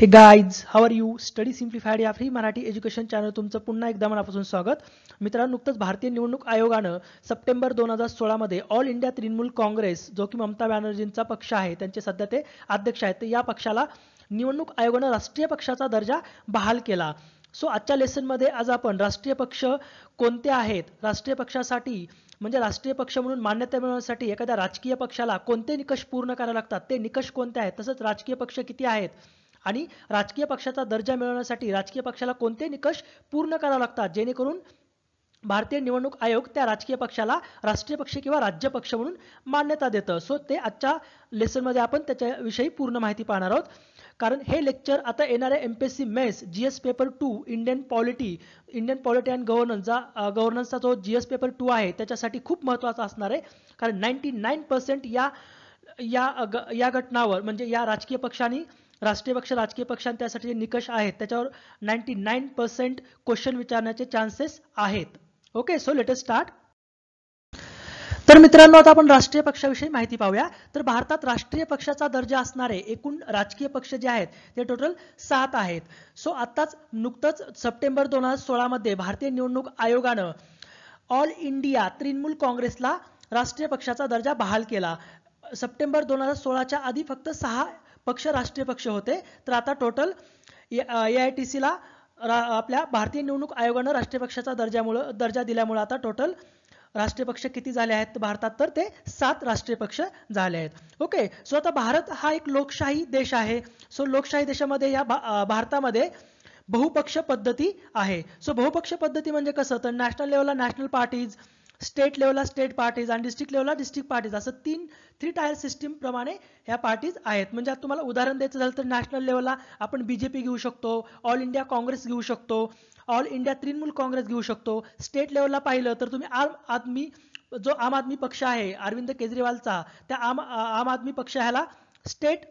हे guys are you study simplified या free Marathi education channel तुमचं पुन्हा एकदा मनापासून स्वागत मित्रांनो नुकतंच भारतीय निवडणूक आयोगानं सप्टेंबर दोन हजार सोळामध्ये ऑल इंडिया तृणमूल काँग्रेस जो की ममता बॅनर्जींचा पक्ष आहे त्यांचे सध्या ते अध्यक्ष आहेत तर या पक्षाला निवडणूक आयोगानं राष्ट्रीय पक्षाचा दर्जा बहाल केला सो आजच्या लेसनमध्ये आज आपण राष्ट्रीय पक्ष कोणते आहेत राष्ट्रीय पक्षासाठी म्हणजे राष्ट्रीय पक्ष म्हणून मान्यता मिळवण्यासाठी एखाद्या राजकीय पक्षाला कोणते निकष पूर्ण करावे लागतात ते निकष कोणते आहेत तसंच राजकीय पक्ष किती आहेत आणि राजकीय पक्षाचा दर्जा मिळवण्यासाठी राजकीय पक्षाला कोणते निकष पूर्ण करावे लागतात जेणेकरून भारतीय निवडणूक आयोग त्या राजकीय पक्षाला राष्ट्रीय पक्ष किंवा राज्य पक्ष म्हणून मान्यता देतं सो ते आजच्या लेसनमध्ये आपण त्याच्याविषयी पूर्ण माहिती पाहणार आहोत कारण हे लेक्चर आता येणारे एम पी मेस G S paper two Indian polity Indian polity and गव्हर्नन्सचा गव्हर्नन्सचा जो जी एस पेपर टू आहे त्याच्यासाठी खूप महत्त्वाचा असणार आहे कारण नाईन्टी नाईन पर्सेंट या या या घटनावर म्हणजे या राजकीय पक्षांनी राष्ट्रीय पक्ष राजकीय पक्षांना त्यासाठी जे निकष आहेत त्याच्यावर नाईन्टी नाईन पर्सेंट क्वेश्चन विचारण्याचे चान्सेस आहेत ओके सो लेटेस्ट स्टार्ट तर मित्रांनो आता आपण राष्ट्रीय पक्षाविषयी माहिती पाहूया तर भारतात राष्ट्रीय पक्षाचा दर्जा असणारे एकूण राजकीय पक्ष जे आहेत ते टोटल सात आहेत सो आताच नुकतंच सप्टेंबर दोन हजार सोळामध्ये भारतीय निवडणूक आयोगानं ऑल इंडिया तृणमूल काँग्रेसला राष्ट्रीय पक्षाचा दर्जा बहाल केला सप्टेंबर दोन हजार सोळाच्या आधी फक्त सहा पक्ष राष्ट्रीय पक्ष होते तर आता टोटल ए आय टी सीला आपल्या भारतीय निवडणूक आयोगानं राष्ट्रीय पक्षाचा दर्जामुळं दर्जा दिल्यामुळे आता टोटल राष्ट्रीय पक्ष किती झाले आहेत भारतात तर ते सात राष्ट्रीय पक्ष झाले आहेत ओके सो आता भारत हा एक लोकशाही देश आहे सो लोकशाही देशामध्ये या भारतामध्ये बहुपक्ष पद्धती आहे सो बहुपक्ष पद्धती म्हणजे कसं तर नॅशनल लेवलला नॅशनल पार्टीज स्टेट लेवलला स्टेट पार्टीज आणि डिस्ट्रिक्ट लेवलला डिस्ट्रिक्ट पार्टीज असं तीन थ्री टायर सिस्टीम प्रमाणे ह्या पार्टीज आहेत म्हणजे आता तुम्हाला उदाहरण द्यायचं झालं तर नॅशनल लेवलला आपण पी घेऊ शकतो ऑल इंडिया काँग्रेस घेऊ शकतो ऑल इंडिया तृणमूल काँग्रेस घेऊ शकतो स्टेट लेवलला पाहिलं तर तुम्ही आम आदमी जो आम आदमी पक्ष आहे अरविंद केजरीवालचा त्या आम आम आदमी पक्ष ह्याला स्टेट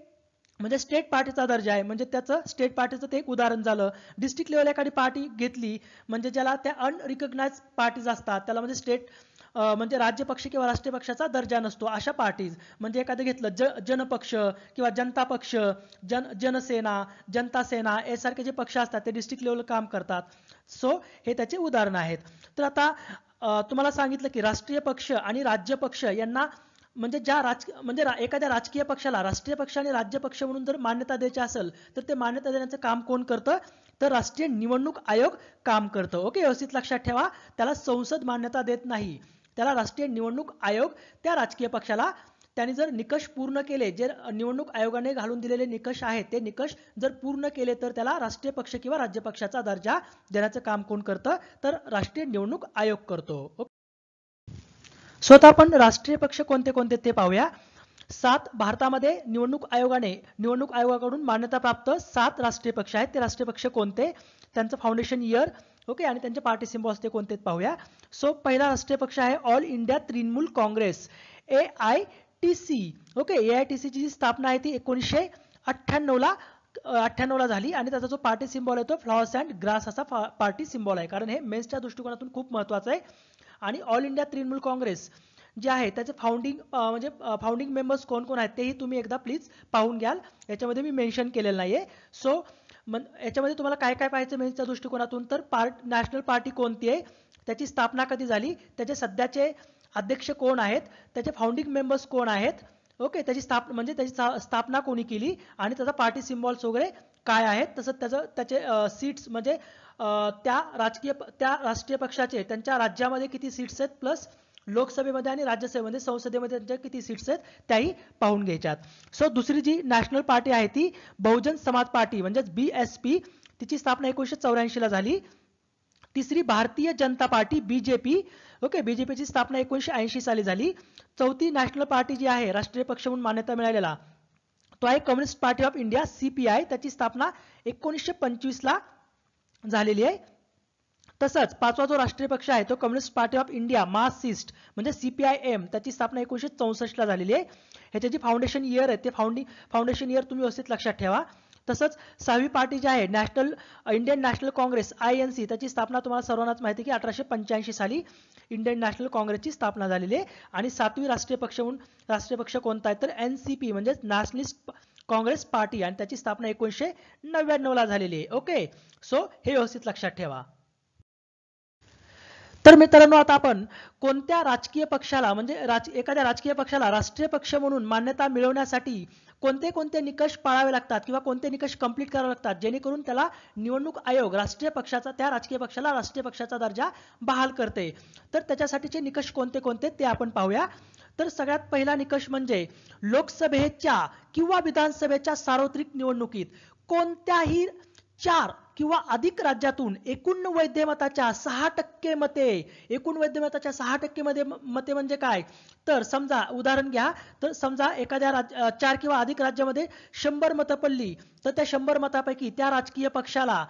म्हणजे स्टेट पार्टीचा दर्जा आहे म्हणजे त्याचं स्टेट पार्टीचं ते एक उदाहरण झालं डिस्ट्रिक्ट लेवल एखादी पार्टी घेतली म्हणजे ज्याला त्या अनरिकग्नाइज पार्टीज असतात त्याला म्हणजे स्टेट म्हणजे राज्य पक्ष किंवा राष्ट्रीय पक्षाचा दर्जा नसतो अशा पार्टीज म्हणजे एखादं घेतलं ज जनपक्ष किंवा जनता पक्ष जन जनसेना जनता सेना यासारखे जे पक्ष असतात ते डिस्ट्रिक्ट लेवल काम करतात सो हे त्याचे उदाहरण आहेत तर आता तुम्हाला सांगितलं की राष्ट्रीय पक्ष आणि राज्य पक्ष यांना म्हणजे ज्या राज म्हणजे एखाद्या राजकीय पक्षाला राष्ट्रीय पक्ष आणि राज्य पक्ष म्हणून जर मान्यता द्यायची असेल तर ते मान्यता देण्याचं काम कोण करतं तर राष्ट्रीय निवडणूक आयोग काम करतं ओके व्यवस्थित लक्षात ठेवा त्याला संसद मान्यता देत नाही त्याला राष्ट्रीय निवडणूक आयोग त्या राजकीय पक्षाला त्यांनी जर निकष पूर्ण केले जे निवडणूक आयोगाने घालून दिलेले निकष आहेत ते निकष जर पूर्ण केले तर त्याला राष्ट्रीय पक्ष किंवा राज्य पक्षाचा दर्जा देण्याचं काम कोण करतं तर राष्ट्रीय निवडणूक आयोग करतो स्वतः आपण राष्ट्रीय पक्ष कोणते कोणते ते पाहूया सात भारतामध्ये निवडणूक आयोगाने निवडणूक आयोगाकडून मान्यता प्राप्त सात राष्ट्रीय पक्ष आहेत ते राष्ट्रीय पक्ष कोणते त्यांचं फाउंडेशन इयर ओके आणि त्यांचे पार्टी सिम्बॉल्स ते कोणते पाहूया सो पहिला राष्ट्रीय पक्ष आहे All India Trinamool Congress A I T C okay A I T सीची जी स्थापना आहे ती एकोणीसशे अठ्ठ्याण्णवला अठ्ठ्याण्णवला झाली आणि त्याचा जो पार्टी सिंबॉल आहे तो फ्लॉवर अँड ग्रास असा पार्टी सिम्बॉल आहे कारण हे मेन्सच्या दृष्टिकोनातून खूप महत्वाचं आहे आणि ऑल इंडिया तृणमूल काँग्रेस जे आहे त्याचे फाउंडिंग म्हणजे फाउंडिंग मेंबर्स कोण कोण आहेत तेही तुम्ही एकदा प्लीज पाहून घ्याल याच्यामध्ये मी मेन्शन केलेलं नाही आहे सो याच्यामध्ये तुम्हाला काय काय पाहायचं मेन्सच्या दृष्टिकोनातून तर पार्ट नॅशनल पार्टी कोणती आहे त्याची स्थापना कधी झाली त्याचे सध्याचे अध्यक्ष कोण आहेत त्याचे फाउंडिंग मेंबर्स कोण आहेत ओके त्याची स्थाप म्हणजे त्याची स्थापना कोणी केली आणि त्याचा पार्टी सिम्बॉल्स वगैरे काय आहेत तसंच त्याचं त्याचे सीट्स म्हणजे त्या राजकीय त्या राष्ट्रीय पक्षाचे त्यांच्या राज्यामध्ये किती सीट्स आहेत प्लस लोकसभेमध्ये आणि राज्यसभेमध्ये संसदेमध्ये त्यांच्या किती सीट्स आहेत त्याही पाहून घ्यायच्यात सो दुसरी जी नॅशनल पार्टी आहे ती बहुजन समाज पार्टी म्हणजेच बी एस पी तिची स्थापना एकोणीसशे चौऱ्याऐंशीला झाली तिसरी Bharatiya Janata Party BJP okay बीजेपीची स्थापना एकोणीशे ऐंशी साली झाली चौथी नॅशनल पार्टी जी आहे राष्ट्रीय पक्ष म्हणून मान्यता मिळालेला तो आहे Communist Party of India CPI त्याची स्थापना एकोणीसशे पंचवीसला झालेली आहे तसंच पाचवा जो राष्ट्रीय पक्ष आहे तो Communist Party of India Marxist म्हणजे सीपीआयएम त्याची स्थापना एकोणीसशे चौसष्टला झालेली आहे ह्याची जी फाउंडेशन इयर आहे ते फाउंडिंग फाउंडेशन इयर तुम्ही व्यवस्थित लक्षात ठेवा तसंच सहावी पार्टी जी आहे national Indian National Congress I N C त्याची स्थापना तुम्हाला सर्वांनाच माहिती की अठराशे पंच्याऐंशी साली इंडियन नॅशनल काँग्रेसची स्थापना झालेली आहे आणि सातवी राष्ट्रीय पक्ष म्हणून राष्ट्रीय पक्ष कोणता आहे तर एन सी पी म्हणजेच नॅशनलिस्ट काँग्रेस पार्टी आणि त्याची स्थापना एकोणीसशे ला झालेली आहे ओके सो हे व्यवस्थित लक्षात ठेवा तर मित्रांनो आता आपण कोणत्या राजकीय पक्षाला म्हणजे राज एखाद्या राजकीय पक्षाला राष्ट्रीय पक्ष म्हणून मान्यता मिळवण्यासाठी कोणते कोणते निकष पाळावे लागतात किंवा कोणते निकष कंप्लीट करावे लागतात जेणेकरून त्याला निवडणूक आयोग राष्ट्रीय पक्षाचा त्या राजकीय पक्षाला राष्ट्रीय पक्षाचा दर्जा बहाल करते तर त्याच्यासाठीचे निकष कोणते कोणते ते आपण पाहूया तर सगळ्यात पहिला निकष म्हणजे लोकसभेच्या किंवा विधानसभेच्या सार्वत्रिक निवडणुकीत कोणत्याही चार किंवा अधिक राज्यातून एकूण मताच्या सहा टक्के मते एकूण वैद्यमताच्या सहा टक्के मध्ये मते म्हणजे काय तर समजा उदाहरण घ्या तर समजा एखाद्या राज चार किंवा अधिक राज्यामध्ये शंभर मतं पडली तर त्या शंभर मतापैकी त्या राजकीय पक्षाला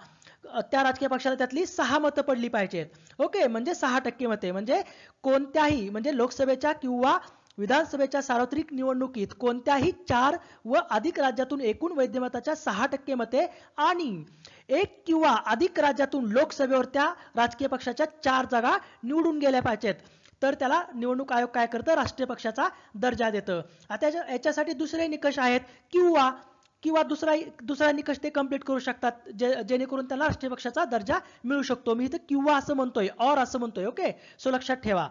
त्या राजकीय पक्षाला त्यातली सहा मतं पडली पाहिजेत ओके म्हणजे सहा टक्के मते म्हणजे कोणत्याही म्हणजे लोकसभेच्या किंवा विधानसभेच्या सार्वत्रिक निवडणुकीत कोणत्याही चार व अधिक राज्यातून एकूण वैद्यमताच्या सहा टक्के मते आणि एक किंवा अधिक राज्यातून लोकसभेवर त्या राजकीय पक्षाच्या चार जागा निवडून गेल्या पाहिजेत तर त्याला निवडणूक आयोग काय करतं राष्ट्रीय पक्षाचा दर्जा देतं आता याच्यासाठी दुसरे निकष आहेत किंवा किंवा दुसरा दुसरा निकष ते कम्प्लीट करू शकतात जे जेणेकरून त्यांना राष्ट्रीय पक्षाचा दर्जा मिळू शकतो मी इथं किंवा असं म्हणतोय और असं म्हणतोय ओके सो लक्षात ठेवा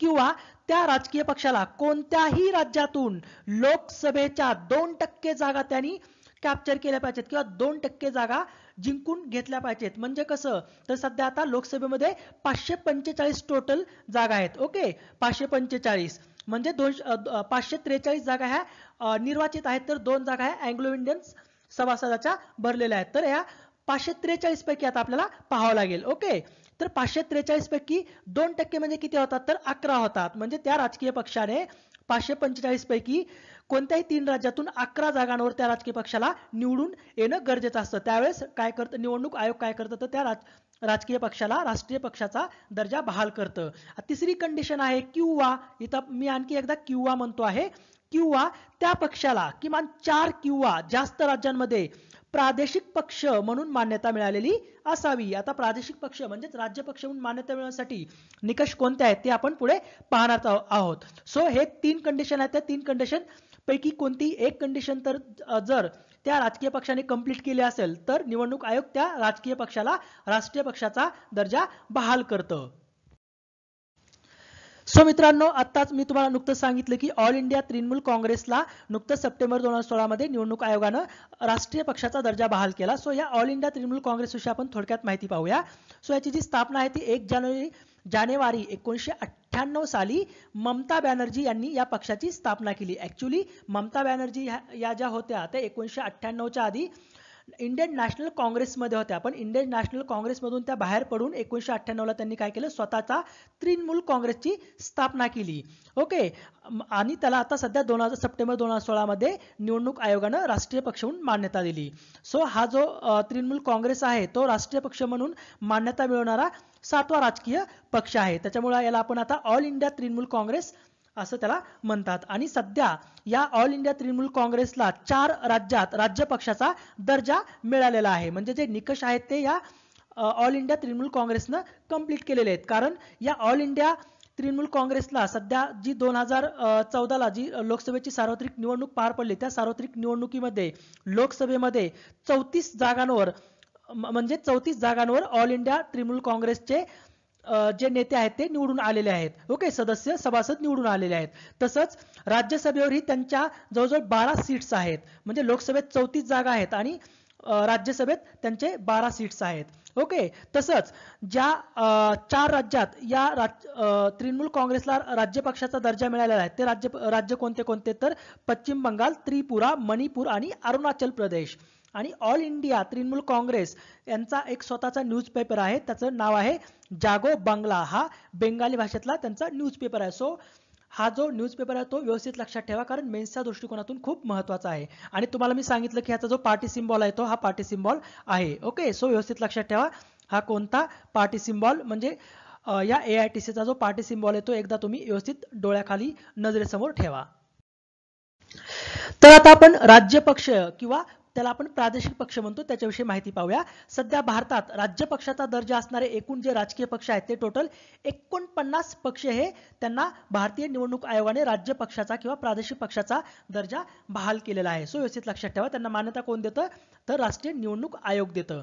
किंवा त्या राजकीय पक्षाला कोणत्याही राज्यातून लोकसभेच्या दोन टक्के जागा त्यांनी कॅप्चर केल्या पाहिजेत किंवा दोन टक्के जागा जिंकून घेतल्या पाहिजेत म्हणजे कसं तर सध्या आता लोकसभेमध्ये पाचशे पंचेचाळीस टोटल जागा आहेत ओके पाचशे पंचेचाळीस म्हणजे दोनशे पाचशे त्रेचाळीस जागा ह्या निर्वाचित आहेत तर दोन जागा ह्या अँग्लो इंडियन सभासदाच्या भरलेल्या आहेत तर ह्या पाचशे त्रेचाळीस पैकी आता आपल्याला पाहावं लागेल ओके तर पाचशे त्रेचाळीस पैकी दोन टक्के म्हणजे किती होतात तर अकरा होतात म्हणजे त्या राजकीय पक्षाने पाचशे पंचेचाळीस पैकी कोणत्याही तीन राज्यातून अकरा जागांवर त्या राजकीय पक्षाला निवडून येणं गरजेचं असतं त्यावेळेस काय करतं निवडणूक आयोग काय करतं तर त्या राज राजकीय पक्षाला राष्ट्रीय पक्षाचा दर्जा बहाल करतं तिसरी कंडिशन आहे किंवा इथं मी आणखी एकदा किंवा म्हणतो आहे किंवा त्या पक्षाला किमान चार किंवा जास्त राज्यांमध्ये प्रादेशिक पक्ष म्हणून मान्यता मिळालेली असावी आता प्रादेशिक पक्ष म्हणजेच राज्य पक्ष म्हणून मान्यता मिळण्यासाठी निकष कोणते आहेत ते आपण पुढे पाहणार आहोत सो हे तीन कंडिशन आहेत त्या तीन कंडिशन पैकी कोणती एक कंडिशन तर जर त्या राजकीय पक्षाने कंप्लीट केली असेल तर निवडणूक आयोग त्या राजकीय पक्षाला राष्ट्रीय पक्षाचा दर्जा बहाल करतं सो मित्रांनो आत्ताच मी तुम्हाला नुकतंच सांगितलं की ऑल इंडिया तृणमूल काँग्रेसला नुकतंच सप्टेंबर दोन हजार सोळामध्ये निवडणूक आयोगानं राष्ट्रीय पक्षाचा दर्जा बहाल केला सो या ऑल इंडिया तृणमूल काँग्रेसविषयी आपण थोडक्यात माहिती पाहूया सो याची जी स्थापना आहे ती एक जानेवारी जानेवारी एकोणीसशे अठ्ठ्याण्णव साली ममता बॅनर्जी यांनी या पक्षाची स्थापना केली ऍक्च्युली ममता बॅनर्जी ह्या या ज्या होत्या त्या एकोणीसशे अठ्ठ्याण्णवच्या आधी इंडियन नॅशनल काँग्रेसमध्ये होत्या पण इंडियन नॅशनल काँग्रेसमधून त्या बाहेर पडून एकोणीसशे अठ्ठ्याण्णवला त्यांनी काय केलं स्वतःचा तृणमूल काँग्रेसची स्थापना केली ओके आणि त्याला आता सध्या दोन हजार सप्टेंबर दोन हजार सोळामध्ये निवडणूक आयोगानं राष्ट्रीय पक्ष म्हणून मान्यता दिली सो हा जो तृणमूल काँग्रेस आहे तो राष्ट्रीय पक्ष म्हणून मान्यता मिळवणारा सातवा राजकीय पक्ष आहे त्याच्यामुळे याला आपण आता ऑल इंडिया तृणमूल काँग्रेस असं त्याला म्हणतात आणि सध्या या ऑल इंडिया तृणमूल काँग्रेसला चार राज्यात राज्य पक्षाचा दर्जा मिळालेला आहे म्हणजे जे निकष आहेत ते या ऑल इंडिया तृणमूल काँग्रेसनं कंप्लीट केलेले आहेत कारण या ऑल इंडिया तृणमूल काँग्रेसला सध्या जी दोन हजार चौदाला जी लोकसभेची सार्वत्रिक निवडणूक पार पडली त्या सार्वत्रिक निवडणुकीमध्ये लोकसभेमध्ये चौतीस जागांवर म्हणजे चौतीस जागांवर ऑल इंडिया तृणमूल काँग्रेसचे जे नेते आहेत ते निवडून आलेले आहेत ओके सदस्य सभासद निवडून आलेले आहेत तसंच राज्यसभेवरही त्यांच्या जवळजवळ बारा सीट्स आहेत म्हणजे लोकसभेत चौतीस जागा आहेत आणि राज्यसभेत त्यांचे बारा सीट्स आहेत ओके तसंच ज्या चार राज्यात या राज तृणमूल काँग्रेसला राज्य पक्षाचा दर्जा मिळालेला आहे ते राज्य राज्य कोणते कोणते तर पश्चिम बंगाल त्रिपुरा मणिपूर आणि अरुणाचल प्रदेश आणि ऑल इंडिया तृणमूल काँग्रेस यांचा एक स्वतःचा न्यूजपेपर आहे त्याचं नाव आहे जागो बंगला हा बेंगाली भाषेतला त्यांचा न्यूजपेपर आहे सो हा जो न्यूजपेपर आहे तो व्यवस्थित लक्षात ठेवा कारण मेन्सच्या दृष्टिकोनातून खूप महत्वाचा आहे आणि तुम्हाला मी सांगितलं की ह्याचा जो पार्टी सिम्बॉल आहे तो हा पार्टी सिम्बॉल आहे ओके सो व्यवस्थित लक्षात ठेवा हा कोणता पार्टी सिम्बॉल म्हणजे या ए आय टी जो पार्टी सिम्बॉल आहे तो एकदा तुम्ही व्यवस्थित डोळ्याखाली नजरेसमोर ठेवा तर आता आपण राज्य पक्ष किंवा त्याला आपण प्रादेशिक पक्ष म्हणतो त्याच्याविषयी माहिती पाहूया सध्या भारतात राज्य पक्षाचा दर्जा असणारे एकूण जे राजकीय पक्ष आहेत ते टोटल एकोणपन्नास पक्ष हे त्यांना भारतीय निवडणूक आयोगाने राज्य पक्षाचा किंवा प्रादेशिक पक्षाचा दर्जा बहाल केलेला आहे सो व्यवस्थित लक्षात ठेवा त्यांना मान्यता कोण देतं तर राष्ट्रीय निवडणूक आयोग देतं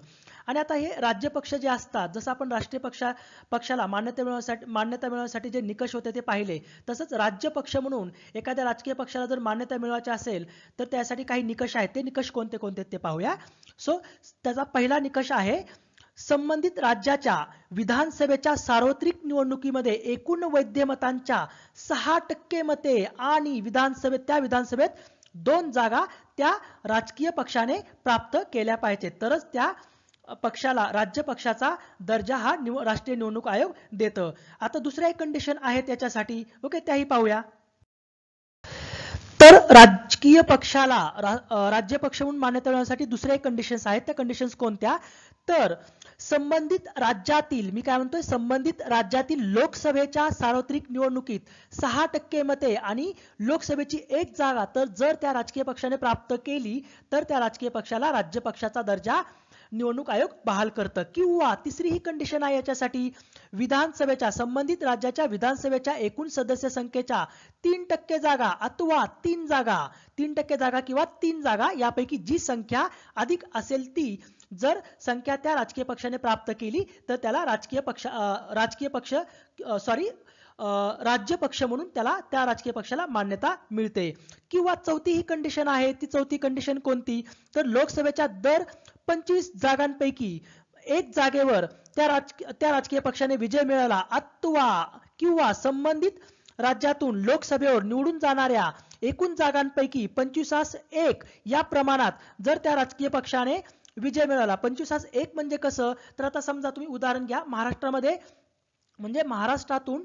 आणि आता हे राज्य पक्ष जे असतात जसं आपण राष्ट्रीय पक्षा पक्षाला मान्यता मिळवण्यासाठी मान्यता मिळवण्यासाठी जे निकष होते ते पाहिले तसंच राज्य पक्ष म्हणून एखाद्या राजकीय पक्षाला जर मान्यता मिळवायची असेल तर त्यासाठी काही निकष आहेत ते निकष कोणते कोणते ते पाहूया सो त्याचा पहिला निकष आहे संबंधित राज्याच्या विधानसभेच्या सार्वत्रिक निवडणुकीमध्ये एकूण वैद्यमतांच्या सहा टक्के मते आणि विधानसभेत त्या विधानसभेत दोन जागा त्या राजकीय पक्षाने प्राप्त केल्या पाहिजेत तरच त्या पक्षाला राज्य पक्षाचा दर्जा हा निव राष्ट्रीय निवडणूक आयोग देतं आता दुसरं एक कंडिशन आहे त्याच्यासाठी ओके त्याही पाहूया तर राजकीय पक्षाला राज्य पक्ष म्हणून मान्यता देण्यासाठी दुसऱ्या कंडिशन्स आहेत त्या कंडिशन्स कोणत्या तर संबंधित राज्यातील मी काय म्हणतोय संबंधित राज्यातील लोकसभेच्या सार्वत्रिक निवडणुकीत सहा टक्के मते आणि लोकसभेची एक जागा तर जर त्या राजकीय पक्षाने प्राप्त केली तर त्या राजकीय पक्षाला राज्य पक्षाचा दर्जा निवडणूक आयोग बहाल करतं किंवा तिसरी ही कंडिशन आहे याच्यासाठी विधानसभेच्या संबंधित राज्याच्या विधानसभेच्या एकूण सदस्य संख्येच्या तीन टक्के जागा अथवा तीन जागा तीन टक्के जागा किंवा तीन जागा यापैकी जी संख्या अधिक असेल ती जर संख्या त्या राजकीय पक्षाने प्राप्त केली तर त्याला राजकीय पक्ष राजकीय पक्ष सॉरी राज्य पक्ष म्हणून त्याला त्या राजकीय पक्षाला मान्यता मिळते किंवा चौथी ही कंडिशन आहे ती चौथी कंडिशन कोणती तर लोकसभेच्या दर पंचवीस जागांपैकी एक जागेवर त्या राजकीय त्या राजकीय पक्षाने विजय मिळवला अथवा किंवा संबंधित राज्यातून लोकसभेवर निवडून जाणाऱ्या एकूण जागांपैकी पंचवीसास एक या प्रमाणात जर त्या राजकीय पक्षाने विजय मिळवला पंचवीसास एक म्हणजे कसं तर आता समजा तुम्ही उदाहरण घ्या महाराष्ट्रामध्ये म्हणजे महाराष्ट्रातून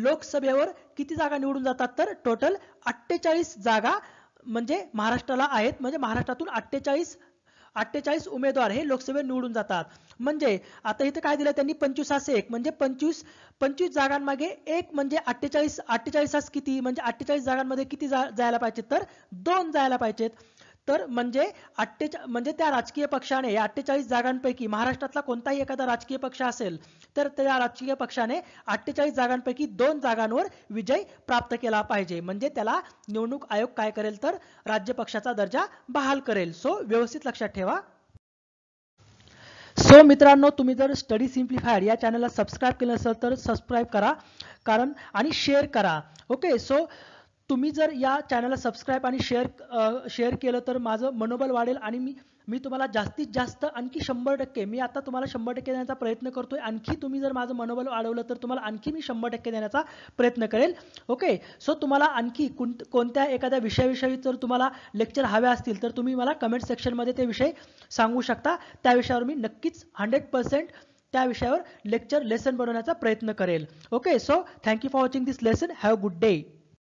लोकसभेवर किती जागा निवडून जातात तर टोटल अठ्ठेचाळीस जागा म्हणजे महाराष्ट्राला आहेत म्हणजे महाराष्ट्रातून अठ्ठेचाळीस अठ्ठेचाळीस उमेदवार हे लोकसभेत निवडून जातात म्हणजे आता इथे काय दिलं त्यांनी पंचवीस एक म्हणजे पंचवीस पंचवीस जागांमागे एक म्हणजे अठ्ठेचाळीस अठ्ठेचाळीस किती म्हणजे अठ्ठेचाळीस जागांमध्ये किती जा जायला पाहिजेत तर दोन जायला पाहिजेत तर म्हणजे अठ्ठेचा म्हणजे त्या राजकीय पक्षाने या अठ्ठेचाळीस जागांपैकी महाराष्ट्रातला कोणताही एखादा राजकीय पक्ष असेल तर त्या राजकीय पक्षाने अठ्ठेचाळीस जागांपैकी दोन जागांवर विजय प्राप्त केला पाहिजे म्हणजे त्याला निवडणूक आयोग काय करेल तर राज्य पक्षाचा दर्जा बहाल करेल सो व्यवस्थित लक्षात ठेवा सो मित्रांनो तुम्ही जर स्टडी सिम्प्लिफायड या चॅनलला सबस्क्राईब केलं असेल तर सबस्क्राईब करा कारण आणि शेअर करा ओके सो तुम्ही जर या चॅनलला सबस्क्राईब आणि शेअर शेअर केलं तर माझं मनोबल वाढेल आणि मी मी तुम्हाला जास्तीत जास्त आणखी शंभर टक्के मी आता तुम्हाला शंभर टक्के देण्याचा प्रयत्न करतोय आणखी तुम्ही जर माझं मनोबल वाढवलं तर तुम्हाला आणखी मी शंभर टक्के देण्याचा प्रयत्न करेल ओके सो तुम्हाला आणखी कोण कोणत्या एखाद्या विषयाविषयी जर तुम्हाला लेक्चर हव्या असतील तर तुम्ही मला कमेंट सेक्शनमध्ये ते विषय सांगू शकता त्या विषयावर मी नक्कीच हंड्रेड पर्सेंट त्या विषयावर लेक्चर लेसन बनवण्याचा प्रयत्न करेल okay so thank you for watching this lesson have good day